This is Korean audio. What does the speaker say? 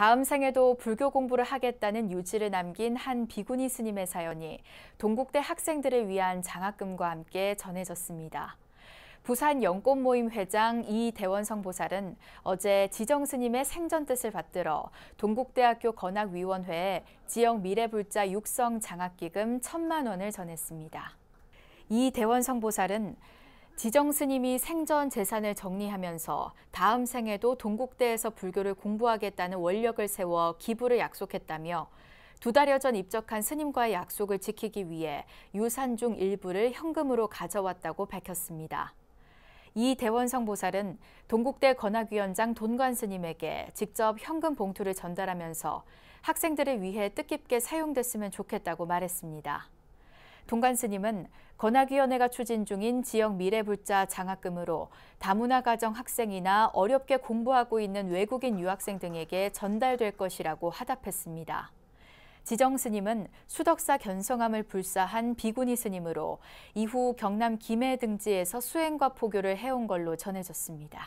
다음 생에도 불교 공부를 하겠다는 유지를 남긴 한 비구니 스님의 사연이 동국대 학생들을 위한 장학금과 함께 전해졌습니다. 부산 연꽃 모임 회장 이대원성 보살은 어제 지정 스님의 생전 뜻을 받들어 동국대학교 건학위원회에 지역 미래불자 육성 장학기금 천만 원을 전했습니다. 이대원성 보살은 지정 스님이 생전 재산을 정리하면서 다음 생에도 동국대에서 불교를 공부하겠다는 원력을 세워 기부를 약속했다며 두 달여 전 입적한 스님과의 약속을 지키기 위해 유산 중 일부를 현금으로 가져왔다고 밝혔습니다. 이 대원성 보살은 동국대 건학위원장 돈관 스님에게 직접 현금 봉투를 전달하면서 학생들을 위해 뜻깊게 사용됐으면 좋겠다고 말했습니다. 동관 스님은 건학위원회가 추진 중인 지역 미래불자 장학금으로 다문화 가정 학생이나 어렵게 공부하고 있는 외국인 유학생 등에게 전달될 것이라고 하답했습니다. 지정 스님은 수덕사 견성함을 불사한 비구니 스님으로 이후 경남 김해 등지에서 수행과 포교를 해온 걸로 전해졌습니다.